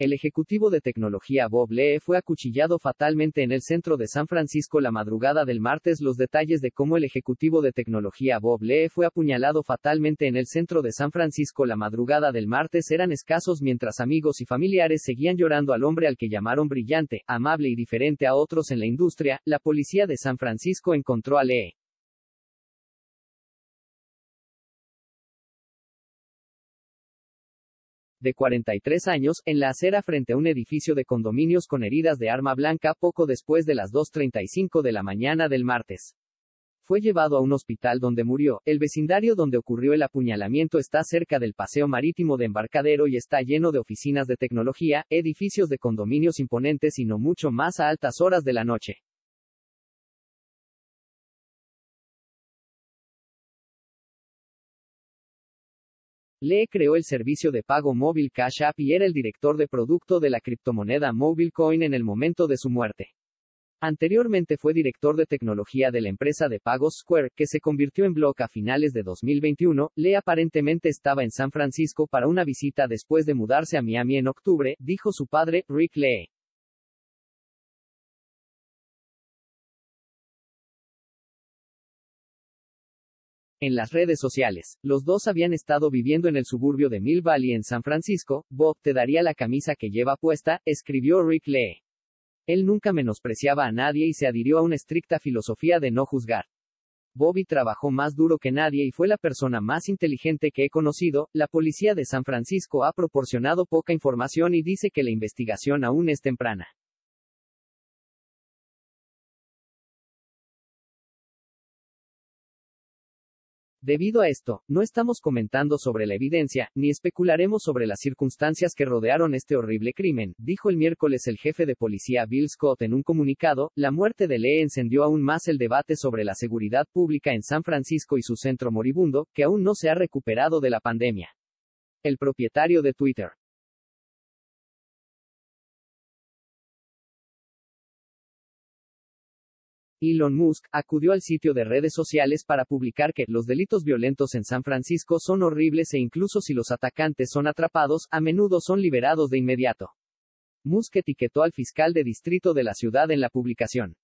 El ejecutivo de tecnología Bob Lee fue acuchillado fatalmente en el centro de San Francisco la madrugada del martes. Los detalles de cómo el ejecutivo de tecnología Bob Lee fue apuñalado fatalmente en el centro de San Francisco la madrugada del martes eran escasos mientras amigos y familiares seguían llorando al hombre al que llamaron brillante, amable y diferente a otros en la industria. La policía de San Francisco encontró a Lee de 43 años, en la acera frente a un edificio de condominios con heridas de arma blanca poco después de las 2.35 de la mañana del martes. Fue llevado a un hospital donde murió. El vecindario donde ocurrió el apuñalamiento está cerca del paseo marítimo de embarcadero y está lleno de oficinas de tecnología, edificios de condominios imponentes y no mucho más a altas horas de la noche. Lee creó el servicio de pago móvil Cash App y era el director de producto de la criptomoneda MobileCoin en el momento de su muerte. Anteriormente fue director de tecnología de la empresa de pagos Square, que se convirtió en Block a finales de 2021. Lee aparentemente estaba en San Francisco para una visita después de mudarse a Miami en octubre, dijo su padre, Rick Lee. En las redes sociales, los dos habían estado viviendo en el suburbio de Mill Valley en San Francisco. Bob te daría la camisa que lleva puesta, escribió Rick Lee. Él nunca menospreciaba a nadie y se adhirió a una estricta filosofía de no juzgar. Bobby trabajó más duro que nadie y fue la persona más inteligente que he conocido. La policía de San Francisco ha proporcionado poca información y dice que la investigación aún es temprana. Debido a esto, no estamos comentando sobre la evidencia, ni especularemos sobre las circunstancias que rodearon este horrible crimen, dijo el miércoles el jefe de policía Bill Scott en un comunicado, la muerte de Lee encendió aún más el debate sobre la seguridad pública en San Francisco y su centro moribundo, que aún no se ha recuperado de la pandemia. El propietario de Twitter, Elon Musk acudió al sitio de redes sociales para publicar que los delitos violentos en San Francisco son horribles e incluso si los atacantes son atrapados, a menudo son liberados de inmediato. Musk etiquetó al fiscal de distrito de la ciudad en la publicación.